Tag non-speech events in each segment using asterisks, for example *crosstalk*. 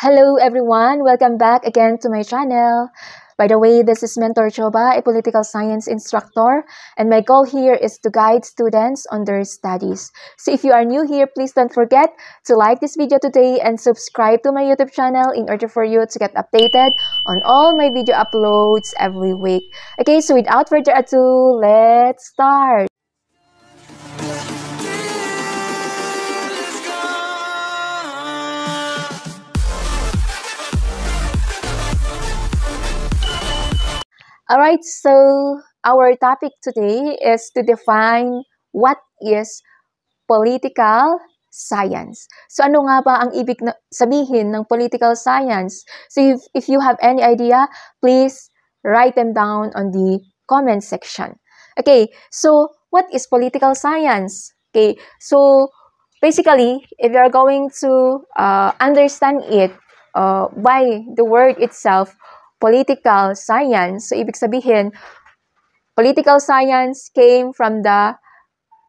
Hello everyone, welcome back again to my channel. By the way, this is Mentor Choba, a political science instructor, and my goal here is to guide students on their studies. So if you are new here, please don't forget to like this video today and subscribe to my YouTube channel in order for you to get updated on all my video uploads every week. Okay, so without further ado, let's start! All right, so our topic today is to define what is political science. So ano nga ba ang ibig na sabihin ng political science? So if, if you have any idea, please write them down on the comment section. Okay, so what is political science? Okay, so basically, if you are going to uh, understand it uh, by the word itself, political science. So, ibig sabihin, political science came from the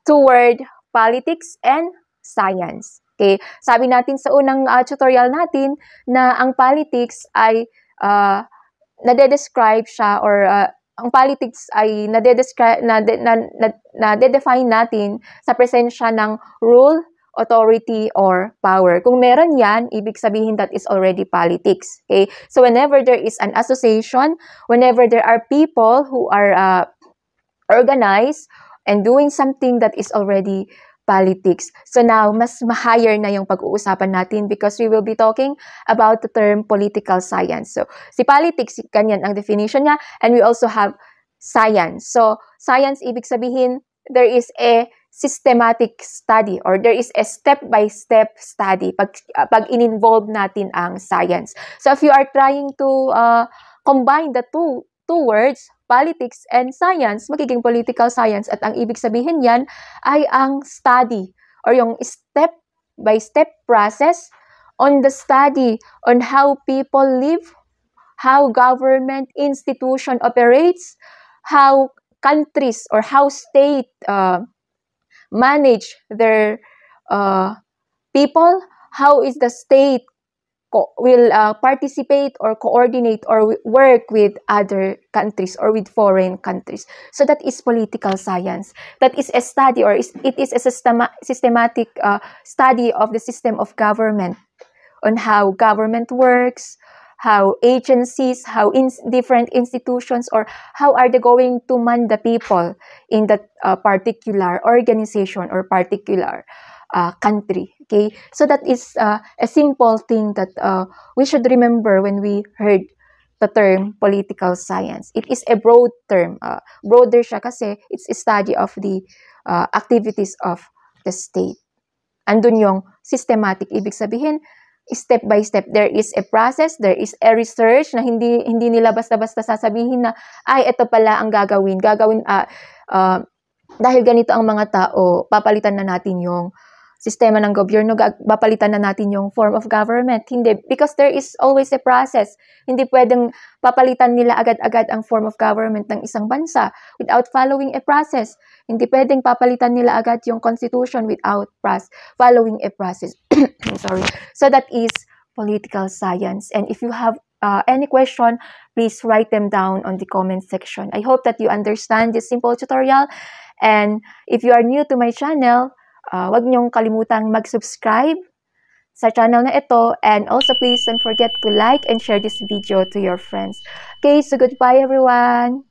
two word politics and science. Okay, sabi natin sa unang uh, tutorial natin na ang politics ay uh, nade-describe siya or uh, ang politics ay nade-describe na, na, na, na, natin sa presensya ng rule, authority or power. Kung meron yan, ibig sabihin that is already politics. Okay? So whenever there is an association, whenever there are people who are uh, organized and doing something that is already politics. So now, mas ma-higher na yung pag-uusapan natin because we will be talking about the term political science. So, si politics, ganyan ang definition niya. And we also have science. So, science, ibig sabihin, there is a systematic study or there is a step-by-step study pag, uh, pag in-involve natin ang science. So if you are trying to uh, combine the two, two words, politics and science, magiging political science at ang ibig sabihin yan ay ang study or yung step-by-step -step process on the study on how people live, how government institution operates, how countries or how state uh, manage their uh, people? How is the state will uh, participate or coordinate or work with other countries or with foreign countries. So that is political science. That is a study or is, it is a systematic uh, study of the system of government on how government works, how agencies, how in different institutions, or how are they going to man the people in that uh, particular organization or particular uh, country. Okay, so that is uh, a simple thing that uh, we should remember when we heard the term political science. It is a broad term. Uh, broader siya kasi it's a study of the uh, activities of the state. Andun yung systematic. Ibig sabihin, step by step. There is a process, there is a research na hindi hindi nila basta-basta sasabihin na ay ito pala ang gagawin. Gagawin uh, uh, dahil ganito ang mga tao, papalitan na natin yung sistema ng gobyerno, papalitan na natin yung form of government. Hindi, because there is always a process. Hindi pwedeng papalitan nila agad-agad ang form of government ng isang bansa without following a process. Hindi pwedeng papalitan nila agad yung constitution without pros- following a process. *coughs* Sorry. So that is political science. And if you have uh, any question, please write them down on the comment section. I hope that you understand this simple tutorial. And if you are new to my channel, Uh, huwag niyong kalimutang mag-subscribe sa channel na ito. And also, please don't forget to like and share this video to your friends. Okay, so goodbye everyone!